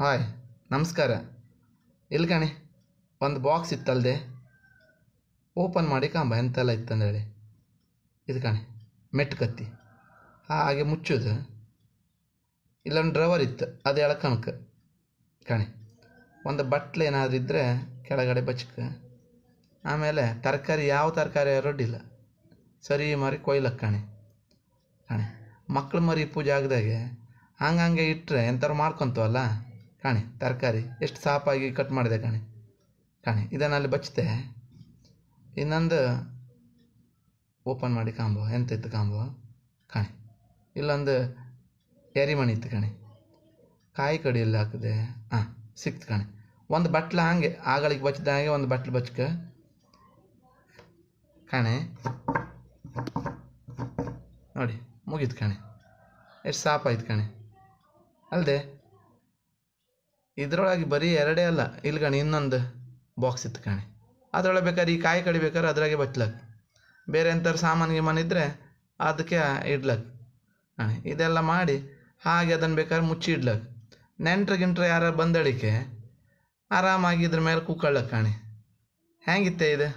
hi ನಮಸ್ಕಾರ ಇಲ್ಲಿ ಕಣಿ ಒಂದು ಬಾಕ್ಸ್ ಇತ್ತಲ್ದೆ ಓಪನ್ ಮಾಡಿ ಕಾಂಬ ಎಂತೆಲ್ಲ ಹೇಳಿ ಇದು ಕಣಿ ಮೆಟ್ಟು ಕತ್ತಿ ಹಾಗೆ ಮುಚ್ಚೋದು ಇಲ್ಲೊಂದು ಡ್ರವರ್ ಇತ್ತು ಅದು ಎಳಕಣಕ್ಕೆ ಕಣೆ ಒಂದು ಬಟ್ಲು ಏನಾದರೂ ಇದ್ದರೆ ಕೆಳಗಡೆ ಬಚ್ಕ ಆಮೇಲೆ ತರಕಾರಿ ಯಾವ ತರಕಾರಿ ರೊಡ್ಡಿಲ್ಲ ಸರಿ ಮಾರಿ ಕೊಯ್ಲಕ್ಕ ಕಣೆ ಕಣೆ ಮಕ್ಕಳು ಮರಿ ಪೂಜೆ ಆಗದಾಗೆ ಹಂಗೆ ಇಟ್ಟರೆ ಎಂಥವ್ರು ಮಾಡ್ಕೊತವಲ್ಲ ಕಾಣೆ ತರಕಾರಿ ಎಷ್ಟು ಸಾಪಾಗಿ ಕಟ್ ಮಾಡಿದೆ ಕಾಣೆ ಕಾಣೆ ಇದನ್ನು ಅಲ್ಲಿ ಬಚ್ಚಿದೆ ಇನ್ನೊಂದು ಓಪನ್ ಮಾಡಿ ಕಾಂಬೋ ಎಂತ ಇತ್ತು ಕಾಂಬೋ ಕಾಣೆ ಇಲ್ಲೊಂದು ಎರಿಮಣಿ ಇತ್ತು ಕಣೆ ಕಾಯಿ ಕಡಿಯಲ್ಲಿ ಹಾಕಿದೆ ಹಾಂ ಸಿಕ್ತು ಕಣೆ ಒಂದು ಬಟ್ಲು ಹಾಗೆ ಆಗಳಿಗೆ ಬಚ್ಚಿದ ಹಾಗೆ ಒಂದು ಬಟ್ಲು ಬಚ್ಚಕ ಕಾಣೆ ನೋಡಿ ಮುಗೀತು ಕಣೆ ಎಷ್ಟು ಆಯ್ತು ಕಣೆ ಅಲ್ಲದೆ ಇದರೊಳಗೆ ಬರೀ ಎರಡೇ ಅಲ್ಲ ಇಲ್ಲಿ ಕಣಿ ಇನ್ನೊಂದು ಬಾಕ್ಸ್ ಇತ್ತು ಕಣಿ ಅದರೊಳಗೆ ಬೇಕಾದ್ರೆ ಈ ಕಾಯಿ ಕಡಿಬೇಕಾದ್ರೆ ಅದ್ರಾಗೆ ಬಚ್ಲಕ್ ಬೇರೆ ಎಂಥವ್ರು ಸಾಮಾನು ಗೀಮಾನು ಅದಕ್ಕೆ ಇಡ್ಲಕ್ ಕಣಿ ಇದೆಲ್ಲ ಮಾಡಿ ಹಾಗೆ ಅದನ್ನು ಬೇಕಾದ್ರೆ ಮುಚ್ಚಿ ಇಡ್ಲಕ್ ನೆಂಟ್ರ ಗಿಂಟ್ರ ಯಾರು ಬಂದಳಿಕೆ ಆರಾಮಾಗಿ ಇದ್ರ ಮೇಲೆ ಕೂಕೊಳ್ಳಕ್ಕೆ ಕಾಣಿ ಹೇಗಿತ್ತೆ ಇದು